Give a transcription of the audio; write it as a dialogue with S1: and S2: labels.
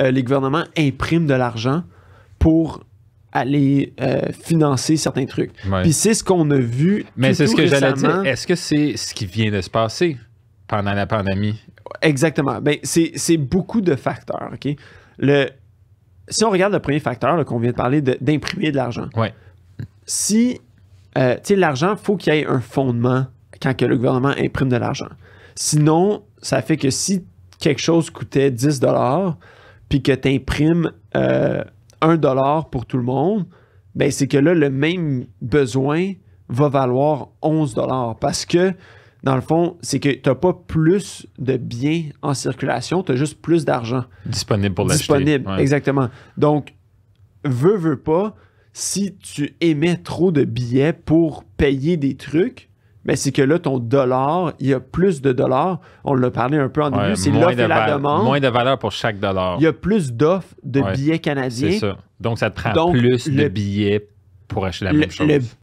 S1: Euh, les gouvernements impriment de l'argent pour aller euh, financer certains trucs. Puis c'est ce qu'on a vu. Mais c'est ce que j'allais dire.
S2: Est-ce que c'est ce qui vient de se passer pendant la pandémie? Exactement. Ben, c'est beaucoup de facteurs. OK?
S1: Le, si on regarde le premier facteur qu'on vient de parler, d'imprimer de, l'argent. Ouais. Si euh, l'argent, il faut qu'il y ait un fondement quand que le gouvernement imprime de l'argent. Sinon, ça fait que si quelque chose coûtait 10 puis que tu imprimes 1 euh, dollar pour tout le monde, ben c'est que là, le même besoin va valoir 11 dollars parce que, dans le fond, c'est que tu n'as pas plus de biens en circulation, tu as juste plus d'argent. Disponible pour l'acheter. Disponible, exactement. Donc, veux, veux pas, si tu émets trop de billets pour payer des trucs, mais ben, c'est que là, ton dollar, il y a plus de dollars. On l'a parlé un peu en début, c'est l'offre et la demande. Moins
S2: de valeur pour chaque dollar. Il
S1: y a plus d'offres de billets canadiens. C'est ça.
S2: Donc, ça te prend plus de billets pour acheter la même chose.